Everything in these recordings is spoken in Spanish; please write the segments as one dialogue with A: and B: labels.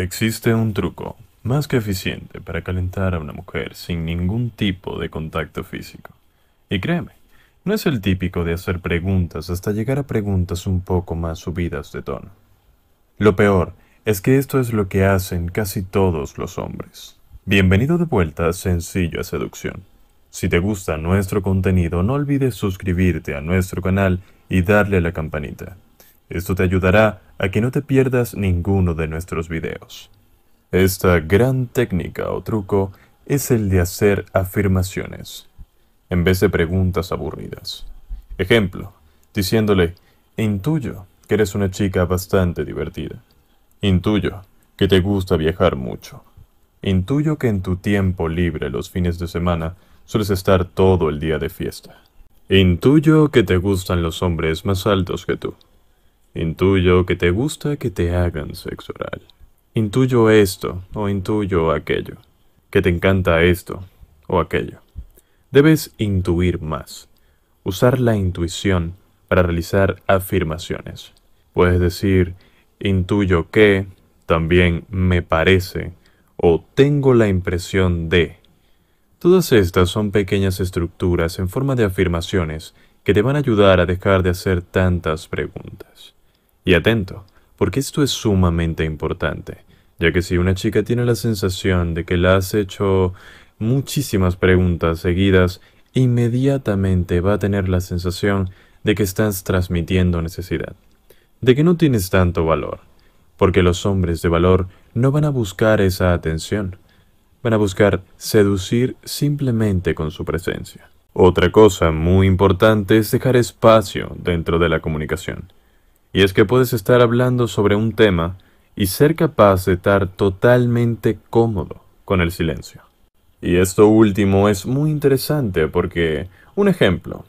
A: Existe un truco más que eficiente para calentar a una mujer sin ningún tipo de contacto físico. Y créeme, no es el típico de hacer preguntas hasta llegar a preguntas un poco más subidas de tono. Lo peor es que esto es lo que hacen casi todos los hombres. Bienvenido de vuelta a Sencilla Seducción. Si te gusta nuestro contenido, no olvides suscribirte a nuestro canal y darle a la campanita. Esto te ayudará a a que no te pierdas ninguno de nuestros videos. Esta gran técnica o truco es el de hacer afirmaciones, en vez de preguntas aburridas. Ejemplo, diciéndole, intuyo que eres una chica bastante divertida. Intuyo que te gusta viajar mucho. Intuyo que en tu tiempo libre los fines de semana sueles estar todo el día de fiesta. Intuyo que te gustan los hombres más altos que tú. Intuyo que te gusta que te hagan sexo oral. Intuyo esto o intuyo aquello. Que te encanta esto o aquello. Debes intuir más. Usar la intuición para realizar afirmaciones. Puedes decir, intuyo que, también me parece o tengo la impresión de. Todas estas son pequeñas estructuras en forma de afirmaciones que te van a ayudar a dejar de hacer tantas preguntas. Y atento, porque esto es sumamente importante, ya que si una chica tiene la sensación de que le has hecho muchísimas preguntas seguidas, inmediatamente va a tener la sensación de que estás transmitiendo necesidad, de que no tienes tanto valor, porque los hombres de valor no van a buscar esa atención, van a buscar seducir simplemente con su presencia. Otra cosa muy importante es dejar espacio dentro de la comunicación. Y es que puedes estar hablando sobre un tema y ser capaz de estar totalmente cómodo con el silencio. Y esto último es muy interesante porque, un ejemplo,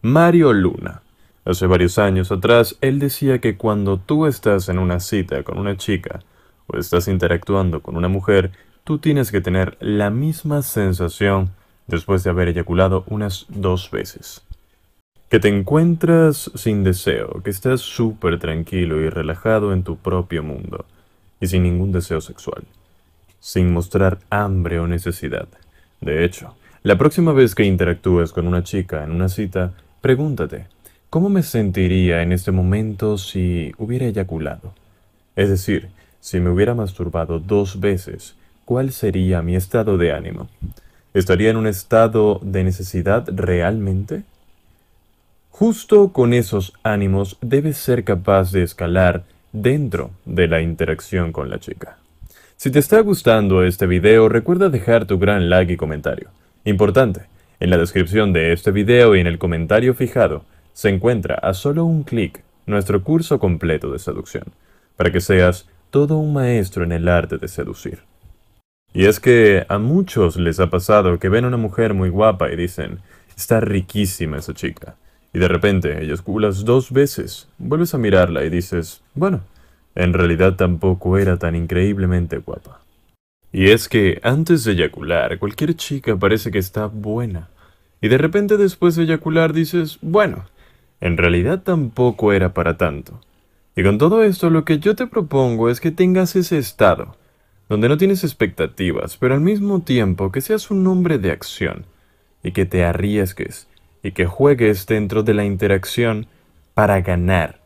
A: Mario Luna. Hace varios años atrás, él decía que cuando tú estás en una cita con una chica o estás interactuando con una mujer, tú tienes que tener la misma sensación después de haber eyaculado unas dos veces que te encuentras sin deseo, que estás súper tranquilo y relajado en tu propio mundo, y sin ningún deseo sexual, sin mostrar hambre o necesidad. De hecho, la próxima vez que interactúes con una chica en una cita, pregúntate, ¿cómo me sentiría en este momento si hubiera eyaculado? Es decir, si me hubiera masturbado dos veces, ¿cuál sería mi estado de ánimo? ¿Estaría en un estado de necesidad realmente? Justo con esos ánimos debes ser capaz de escalar dentro de la interacción con la chica. Si te está gustando este video, recuerda dejar tu gran like y comentario. Importante, en la descripción de este video y en el comentario fijado, se encuentra a solo un clic nuestro curso completo de seducción, para que seas todo un maestro en el arte de seducir. Y es que a muchos les ha pasado que ven a una mujer muy guapa y dicen, está riquísima esa chica, y de repente eyaculas dos veces, vuelves a mirarla y dices, bueno, en realidad tampoco era tan increíblemente guapa. Y es que antes de eyacular, cualquier chica parece que está buena. Y de repente después de eyacular dices, bueno, en realidad tampoco era para tanto. Y con todo esto lo que yo te propongo es que tengas ese estado, donde no tienes expectativas, pero al mismo tiempo que seas un hombre de acción y que te arriesgues y que juegues dentro de la interacción para ganar,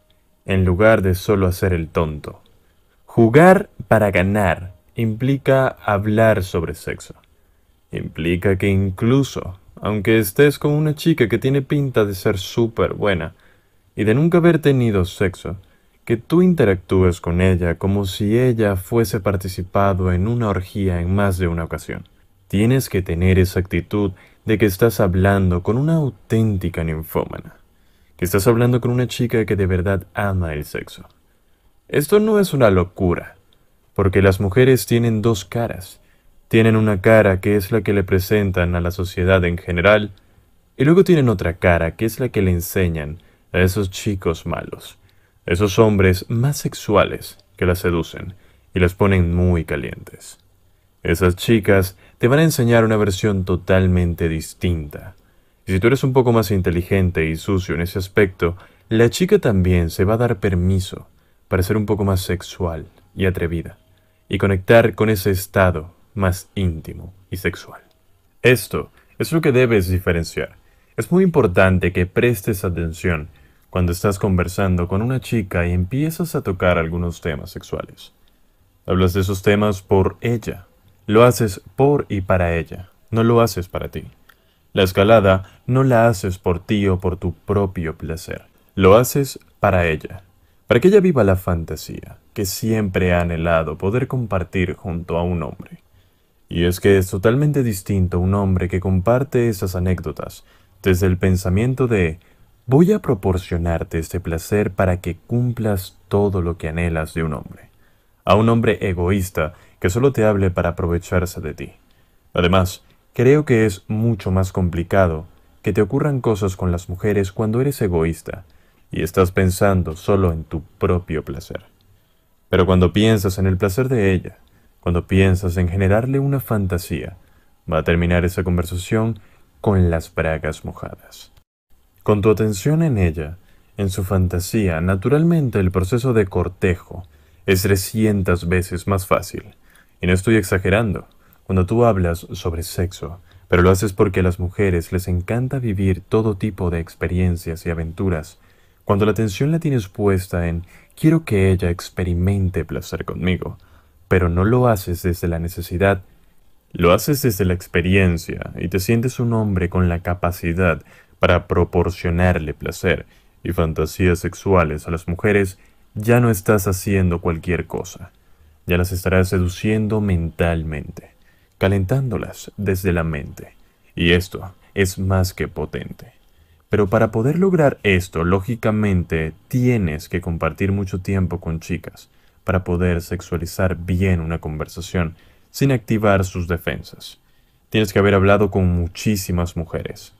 A: en lugar de solo hacer el tonto. Jugar para ganar implica hablar sobre sexo. Implica que incluso, aunque estés con una chica que tiene pinta de ser súper buena y de nunca haber tenido sexo, que tú interactúes con ella como si ella fuese participado en una orgía en más de una ocasión. Tienes que tener esa actitud de que estás hablando con una auténtica ninfómana, que estás hablando con una chica que de verdad ama el sexo. Esto no es una locura, porque las mujeres tienen dos caras. Tienen una cara que es la que le presentan a la sociedad en general, y luego tienen otra cara que es la que le enseñan a esos chicos malos, esos hombres más sexuales que las seducen y las ponen muy calientes. Esas chicas te van a enseñar una versión totalmente distinta. Y si tú eres un poco más inteligente y sucio en ese aspecto, la chica también se va a dar permiso para ser un poco más sexual y atrevida, y conectar con ese estado más íntimo y sexual. Esto es lo que debes diferenciar. Es muy importante que prestes atención cuando estás conversando con una chica y empiezas a tocar algunos temas sexuales. Hablas de esos temas por ella, lo haces por y para ella, no lo haces para ti. La escalada no la haces por ti o por tu propio placer, lo haces para ella, para que ella viva la fantasía que siempre ha anhelado poder compartir junto a un hombre. Y es que es totalmente distinto un hombre que comparte esas anécdotas desde el pensamiento de voy a proporcionarte este placer para que cumplas todo lo que anhelas de un hombre, a un hombre egoísta que solo te hable para aprovecharse de ti. Además, creo que es mucho más complicado que te ocurran cosas con las mujeres cuando eres egoísta y estás pensando solo en tu propio placer. Pero cuando piensas en el placer de ella, cuando piensas en generarle una fantasía, va a terminar esa conversación con las bragas mojadas. Con tu atención en ella, en su fantasía, naturalmente el proceso de cortejo es 300 veces más fácil y no estoy exagerando. Cuando tú hablas sobre sexo, pero lo haces porque a las mujeres les encanta vivir todo tipo de experiencias y aventuras. Cuando la atención la tienes puesta en quiero que ella experimente placer conmigo, pero no lo haces desde la necesidad, lo haces desde la experiencia y te sientes un hombre con la capacidad para proporcionarle placer y fantasías sexuales a las mujeres, ya no estás haciendo cualquier cosa. Ya las estarás seduciendo mentalmente, calentándolas desde la mente. Y esto es más que potente. Pero para poder lograr esto, lógicamente, tienes que compartir mucho tiempo con chicas para poder sexualizar bien una conversación sin activar sus defensas. Tienes que haber hablado con muchísimas mujeres.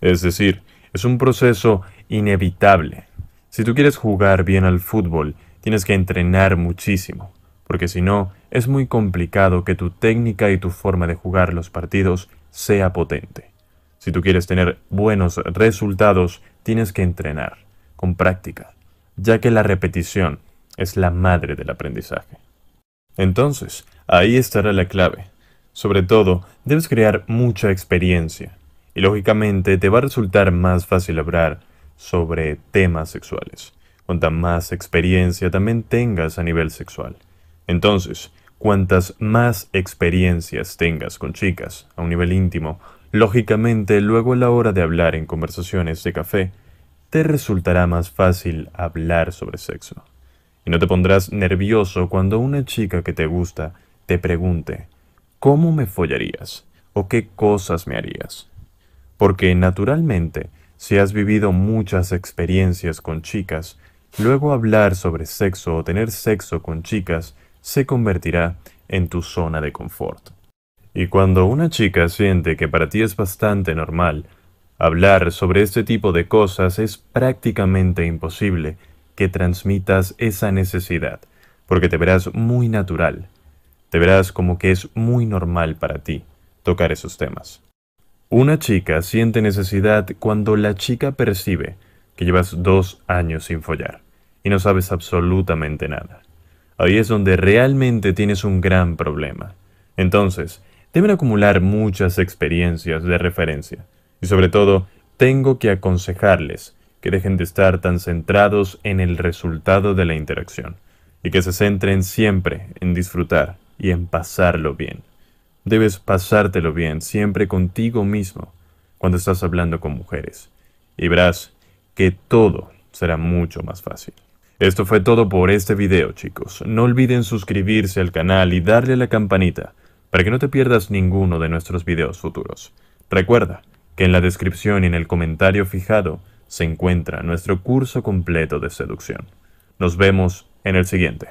A: Es decir, es un proceso inevitable. Si tú quieres jugar bien al fútbol, tienes que entrenar muchísimo porque si no, es muy complicado que tu técnica y tu forma de jugar los partidos sea potente. Si tú quieres tener buenos resultados, tienes que entrenar, con práctica, ya que la repetición es la madre del aprendizaje. Entonces, ahí estará la clave. Sobre todo, debes crear mucha experiencia, y lógicamente te va a resultar más fácil hablar sobre temas sexuales, cuanta más experiencia también tengas a nivel sexual. Entonces, cuantas más experiencias tengas con chicas a un nivel íntimo, lógicamente luego a la hora de hablar en conversaciones de café, te resultará más fácil hablar sobre sexo. Y no te pondrás nervioso cuando una chica que te gusta te pregunte, ¿cómo me follarías? ¿O qué cosas me harías? Porque naturalmente, si has vivido muchas experiencias con chicas, luego hablar sobre sexo o tener sexo con chicas se convertirá en tu zona de confort. Y cuando una chica siente que para ti es bastante normal, hablar sobre este tipo de cosas es prácticamente imposible que transmitas esa necesidad, porque te verás muy natural, te verás como que es muy normal para ti tocar esos temas. Una chica siente necesidad cuando la chica percibe que llevas dos años sin follar y no sabes absolutamente nada. Ahí es donde realmente tienes un gran problema. Entonces, deben acumular muchas experiencias de referencia. Y sobre todo, tengo que aconsejarles que dejen de estar tan centrados en el resultado de la interacción y que se centren siempre en disfrutar y en pasarlo bien. Debes pasártelo bien siempre contigo mismo cuando estás hablando con mujeres y verás que todo será mucho más fácil. Esto fue todo por este video chicos, no olviden suscribirse al canal y darle a la campanita para que no te pierdas ninguno de nuestros videos futuros. Recuerda que en la descripción y en el comentario fijado se encuentra nuestro curso completo de seducción. Nos vemos en el siguiente.